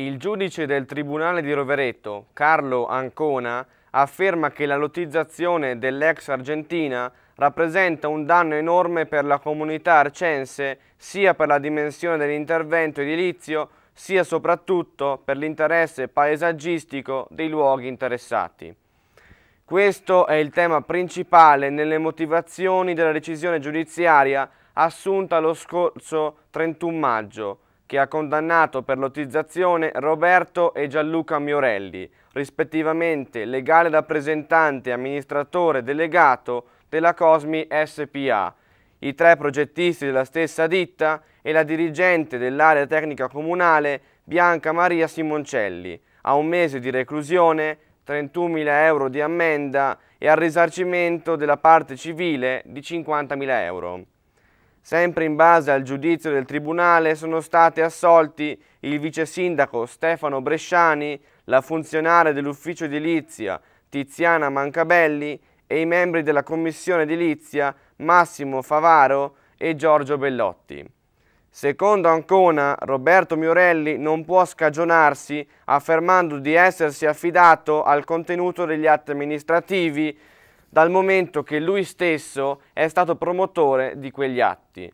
Il giudice del Tribunale di Rovereto, Carlo Ancona, afferma che la lottizzazione dell'ex Argentina rappresenta un danno enorme per la comunità arcense sia per la dimensione dell'intervento edilizio sia soprattutto per l'interesse paesaggistico dei luoghi interessati. Questo è il tema principale nelle motivazioni della decisione giudiziaria assunta lo scorso 31 maggio, che ha condannato per lottizzazione Roberto e Gianluca Miorelli, rispettivamente legale rappresentante e amministratore delegato della Cosmi SPA, i tre progettisti della stessa ditta e la dirigente dell'area tecnica comunale Bianca Maria Simoncelli, a un mese di reclusione, 31.000 euro di ammenda e al risarcimento della parte civile di 50.000 euro. Sempre in base al giudizio del Tribunale sono stati assolti il vice sindaco Stefano Bresciani, la funzionaria dell'ufficio edilizia Tiziana Mancabelli e i membri della commissione edilizia Massimo Favaro e Giorgio Bellotti. Secondo Ancona, Roberto Miorelli non può scagionarsi affermando di essersi affidato al contenuto degli atti amministrativi dal momento che lui stesso è stato promotore di quegli atti.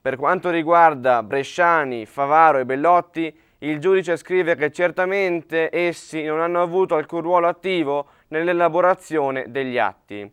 Per quanto riguarda Bresciani, Favaro e Bellotti, il giudice scrive che certamente essi non hanno avuto alcun ruolo attivo nell'elaborazione degli atti.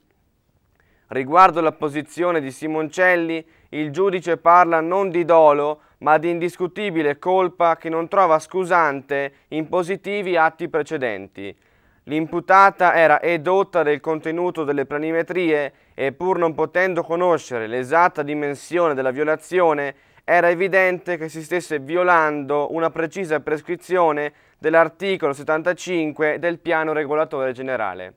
Riguardo la posizione di Simoncelli, il giudice parla non di dolo, ma di indiscutibile colpa che non trova scusante in positivi atti precedenti. L'imputata era edotta del contenuto delle planimetrie e pur non potendo conoscere l'esatta dimensione della violazione, era evidente che si stesse violando una precisa prescrizione dell'articolo 75 del piano regolatore generale.